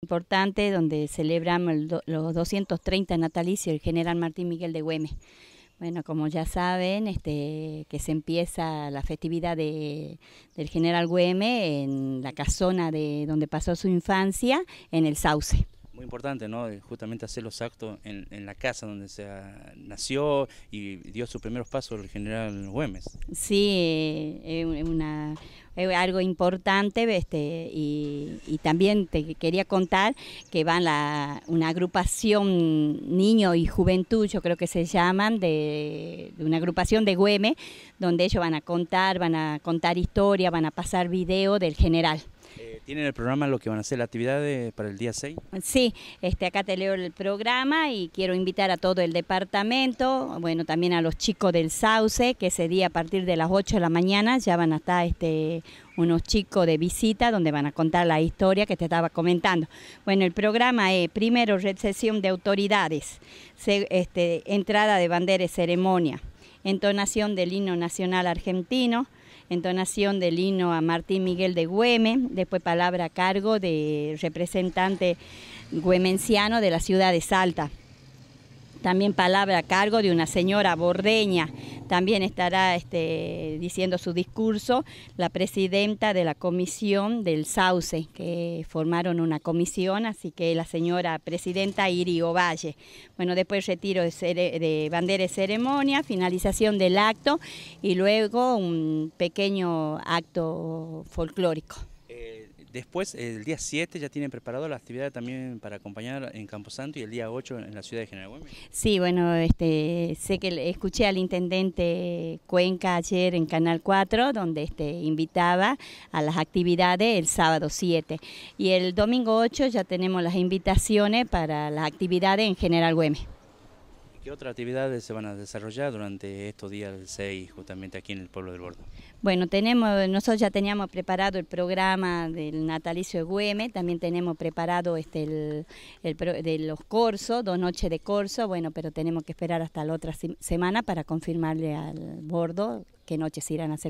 importante donde celebramos los 230 natalicios del general Martín Miguel de Güemes. Bueno, como ya saben, este, que se empieza la festividad del general Güemes en la casona de donde pasó su infancia, en el Sauce muy importante, ¿no? Justamente hacer los actos en, la casa donde se ah, nació y dio sus primeros pasos el general Güemes. Sí, eh, es algo importante este, y, también te quería contar que van la, una agrupación niño y juventud, yo creo que se llaman, de, una agrupación de Güemes, donde ellos van a contar, van a contar historia, van a pasar video del general. ¿Tienen el programa lo que van a hacer, las actividades para el día 6? Sí, este, acá te leo el programa y quiero invitar a todo el departamento, bueno, también a los chicos del Sauce, que ese día a partir de las 8 de la mañana ya van a estar este, unos chicos de visita donde van a contar la historia que te estaba comentando. Bueno, el programa es primero recesión de autoridades, este, entrada de banderas ceremonia, entonación del himno nacional argentino, entonación del hino a Martín Miguel de Güeme, después palabra a cargo de representante güemenciano de la ciudad de Salta también palabra a cargo de una señora Bordeña. También estará este, diciendo su discurso la presidenta de la comisión del Sauce, que formaron una comisión, así que la señora presidenta Iri Valle. Bueno, después retiro de, bandera y ceremonia, finalización del acto y luego un pequeño acto folclórico después, el día 7 ya tienen preparado la actividad también para acompañar en Camposanto y el día 8 en la ciudad de General Güemes. Sí, bueno, este, sé que escuché al intendente Cuenca ayer en Canal 4, donde este, invitaba a las actividades el sábado 7. Y el domingo 8 ya tenemos las invitaciones para las actividades en General Güemes. ¿Qué otras actividades se van a desarrollar durante estos días del 6, justamente aquí en el pueblo del Bordo? Bueno, tenemos, nosotros ya teníamos preparado el programa del natalicio de Güeme, también tenemos preparado este el, de los corsos, dos noches de corso, bueno, pero tenemos que esperar hasta la otra semana para confirmarle al Bordo qué noches irán a hacer.